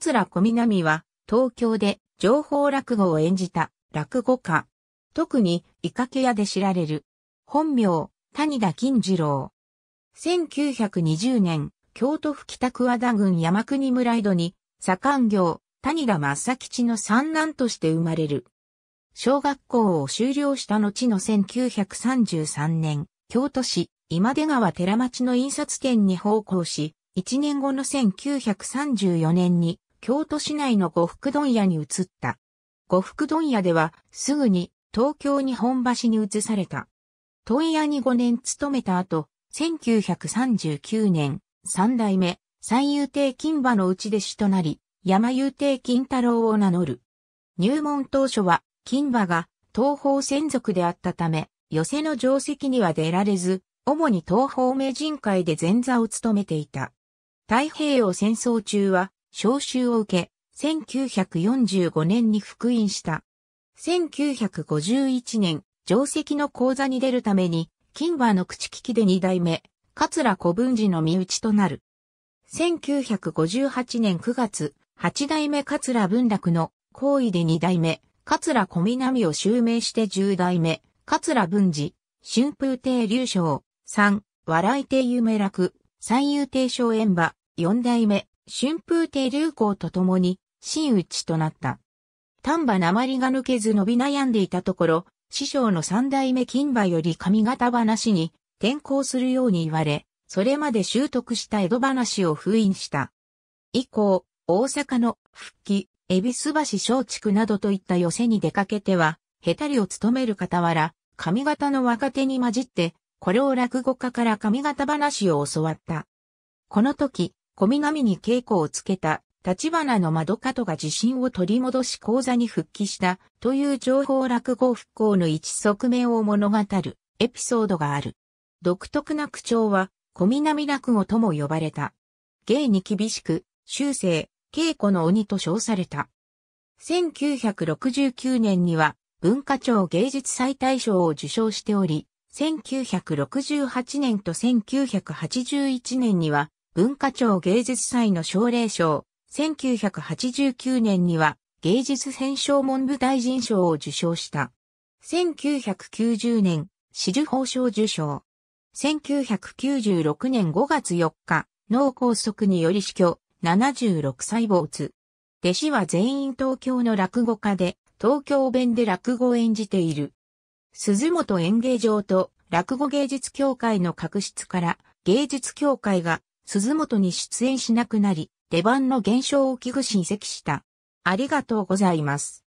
桂小南は東京で情報落語を演じた落語家。特に、イカケ屋で知られる。本名、谷田金次郎。1920年、京都府北桑田郡山国村井戸に、左官業、谷田正吉の三男として生まれる。小学校を修了した後の1933年、京都市今出川寺町の印刷店に奉公し、1年後の1934年に京都市内の呉服問屋に移った。呉服問屋ではすぐに東京日本橋に移された。問屋に5年勤めた後、1939年、三代目、三遊亭金馬のうち弟子となり、山遊亭金太郎を名乗る。入門当初は、金馬が東方専属であったため、寄せの定席には出られず、主に東方名人会で前座を務めていた。太平洋戦争中は、召集を受け、1945年に復員した。1951年、定石の講座に出るために、金馬の口利きで二代目、桂小文治の身内となる。1958年9月、八代目桂文楽の行為で二代目、桂小南を襲名して十代目、桂文治、春風亭流昇、三、笑い亭夢楽、三遊亭昇演馬、四代目、春風亭流行と共に、真打ちとなった。丹波鉛が抜けず伸び悩んでいたところ、師匠の三代目金馬より上方話に転校するように言われ、それまで習得した江戸話を封印した。以降、大阪の復帰、恵比寿橋松竹などといった寄せに出かけては、下手りを務める傍ら、上方の若手に混じって、これを落語家から上方話を教わった。この時、小南に稽古をつけた、立花の窓角が自信を取り戻し講座に復帰したという情報落語復興の一側面を物語るエピソードがある。独特な口調は小南落語とも呼ばれた。芸に厳しく、修正、稽古の鬼と称された。1969年には文化庁芸術祭大賞を受賞しており、1968年と1981年には文化庁芸術祭の奨励賞、1989年には芸術編賞文部大臣賞を受賞した。1990年、紫綬褒章受賞。1996年5月4日、脳梗塞により死去、76歳没。弟子は全員東京の落語家で、東京弁で落語を演じている。鈴本演芸場と落語芸術協会の確執から、芸術協会が鈴本に出演しなくなり、出番の減少を危惧し移籍した。ありがとうございます。